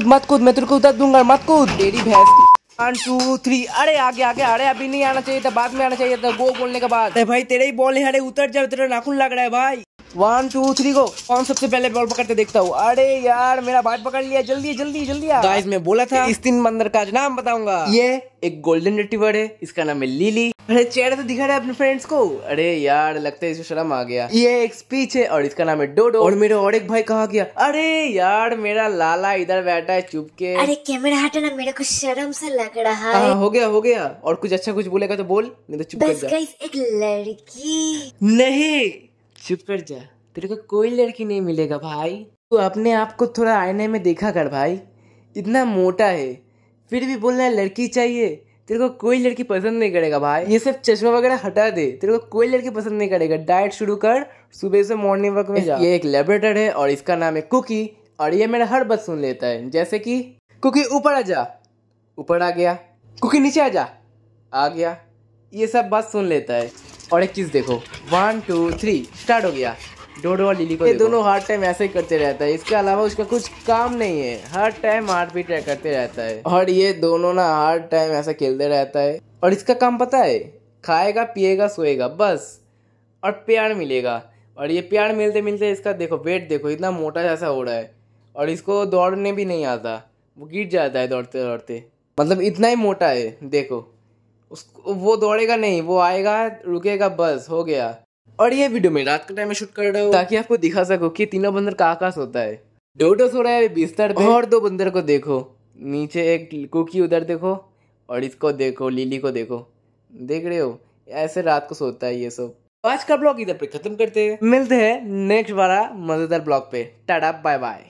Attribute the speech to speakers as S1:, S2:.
S1: कूद मत कूद मैं तेरे को उतर दूंगा मत कूद तेरी भैंस वन टू थ्री अरे आगे आगे अरे अभी नहीं आना चाहिए था बाद में आना चाहिए था गो बोलने के बाद भाई तेरे ही बॉल अरे उतर जाए तेरा नाखून लग रहा है भाई वन टू थ्री को कौन सबसे पहले बॉल पकड़ते देखता हूँ अरे यार मेरा बाट पकड़ लिया जल्दी जल्दी जल्दी गाइस मैं बोला था इस तीन बंदर का नाम बताऊंगा ये एक गोल्डन रिट्रीवर है इसका नाम है लीली अरे चेहरा तो दिखा रहा है अपने फ्रेंड्स को अरे यार लगता है इसे शर्म आ गया ये एक स्पीच है और इसका नाम है डोडो और मेरे और एक भाई कहा गया अरे यार मेरा लाला इधर बैठा है चुप के अरे कैमरा हटाना मेरे को शर्म से लग रहा हाँ, है आ, हो गया हो गया और कुछ अच्छा कुछ बोलेगा तो बोल नहीं तो चुप बस कर एक लड़की नहीं चुप कर जा तेरे को कोई लड़की नहीं मिलेगा भाई तू तो अपने आप को थोड़ा आईने में देखा कर भाई इतना मोटा है फिर भी बोल रहा है लड़की चाहिए तेरे को कोई लड़की पसंद नहीं करेगा भाई ये सब चश्मा वगैरह हटा दे तेरे को कोई लड़की पसंद नहीं करेगा डाइट शुरू कर सुबह से मॉर्निंग वॉक में जा ये एक लेबरेटर है और इसका नाम है कुकी और ये मेरा हर बात सुन लेता है जैसे कि कुकी ऊपर आ जा ऊपर आ गया कुकी नीचे आ जा आ गया ये सब बात सुन लेता है और एक चीज़ देखो वन टू थ्री स्टार्ट हो गया डोडो और लिली को ये दोनों हर टाइम ऐसे ही करते रहता है इसके अलावा उसका कुछ काम नहीं है हर टाइम हार्ट बीट करते रहता है और ये दोनों ना हर टाइम ऐसा खेलते रहता है और इसका काम पता है खाएगा पिएगा सोएगा बस और प्यार मिलेगा और ये प्यार मिलते मिलते इसका देखो वेट देखो इतना मोटा जैसा हो रहा है और इसको दौड़ने भी नहीं आता वो गिर जाता है दौड़ते दौड़ते मतलब इतना ही मोटा है देखो उसको वो दौड़ेगा नहीं वो आएगा रुकेगा बस हो गया और ये वीडियो में रात के टाइम में शूट कर रहा हूँ ताकि आपको दिखा सको कि तीनों बंदर का आकाश होता है डोडो सो रहा है बिस्तर पे और दो बंदर को देखो नीचे एक कुकी उधर देखो और इसको देखो लीली को देखो देख रहे हो ऐसे रात को सोता है ये सब आज का ब्लॉग इधर पे खत्म करते हैं मिलते हैं नेक्स्ट वाला मजेदार ब्लॉग पे टाटा बाय बाय